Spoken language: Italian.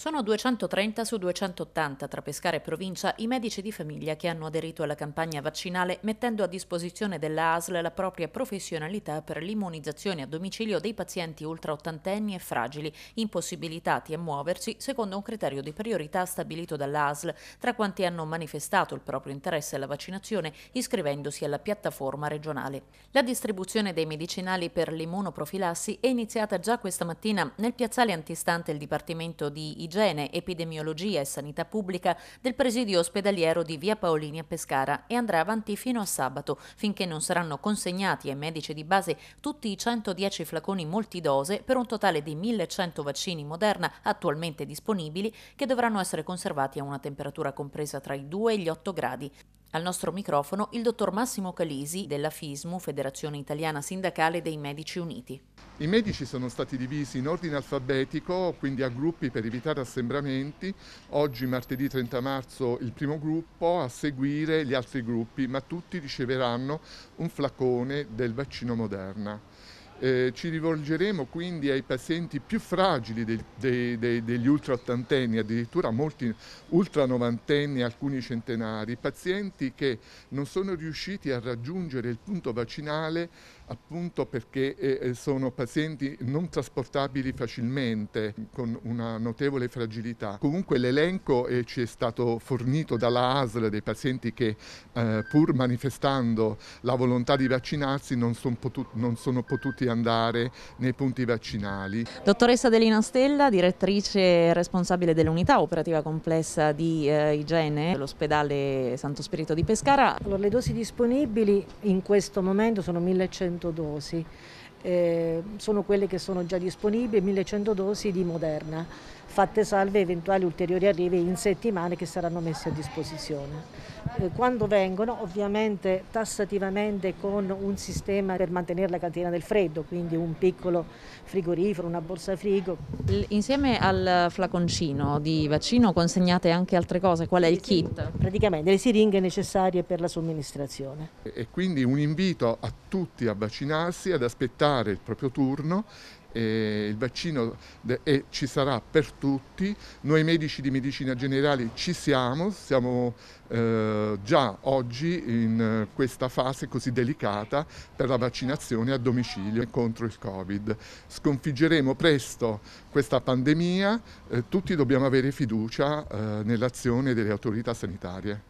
Sono 230 su 280 tra Pescara e provincia i medici di famiglia che hanno aderito alla campagna vaccinale mettendo a disposizione della ASL la propria professionalità per l'immunizzazione a domicilio dei pazienti ultra ottantenni e fragili, impossibilitati a muoversi secondo un criterio di priorità stabilito dall'ASL tra quanti hanno manifestato il proprio interesse alla vaccinazione iscrivendosi alla piattaforma regionale. La distribuzione dei medicinali per l'immunoprofilassi è iniziata già questa mattina nel piazzale antistante il Dipartimento di Igiene, Epidemiologia e Sanità Pubblica del presidio ospedaliero di Via Paolini a Pescara e andrà avanti fino a sabato, finché non saranno consegnati ai medici di base tutti i 110 flaconi multidose per un totale di 1100 vaccini Moderna attualmente disponibili che dovranno essere conservati a una temperatura compresa tra i 2 e gli 8 gradi. Al nostro microfono il dottor Massimo Calisi della FISMU, Federazione Italiana Sindacale dei Medici Uniti. I medici sono stati divisi in ordine alfabetico, quindi a gruppi per evitare assembramenti. Oggi, martedì 30 marzo, il primo gruppo, a seguire gli altri gruppi, ma tutti riceveranno un flacone del vaccino Moderna. Eh, ci rivolgeremo quindi ai pazienti più fragili dei, dei, dei, degli ultra ottantenni, addirittura molti ultra novantenni, alcuni centenari, pazienti che non sono riusciti a raggiungere il punto vaccinale appunto perché eh, eh, sono pazienti non trasportabili facilmente, con una notevole fragilità. Comunque l'elenco eh, ci è stato fornito dalla ASL dei pazienti che eh, pur manifestando la volontà di vaccinarsi non, son non, sono potuti andare nei punti vaccinali. Dottoressa Delina Stella, direttrice responsabile dell'unità operativa complessa di eh, igiene dell'ospedale Santo Spirito di Pescara. Allora, le dosi disponibili in questo momento sono 1100 1100 dosi, eh, sono quelle che sono già disponibili, 1100 dosi di Moderna fatte salve eventuali ulteriori arrivi in settimane che saranno messi a disposizione. Eh, quando vengono ovviamente tassativamente con un sistema per mantenere la catena del freddo, quindi un piccolo frigorifero, una borsa frigo. Insieme al flaconcino di vaccino consegnate anche altre cose, qual è il kit? Praticamente le siringhe necessarie per la somministrazione. E quindi un invito a tutti a vaccinarsi, ad aspettare il proprio turno eh, il vaccino de, eh, ci sarà per tutti, noi medici di medicina generale ci siamo, siamo eh, già oggi in eh, questa fase così delicata per la vaccinazione a domicilio contro il Covid. Sconfiggeremo presto questa pandemia, eh, tutti dobbiamo avere fiducia eh, nell'azione delle autorità sanitarie.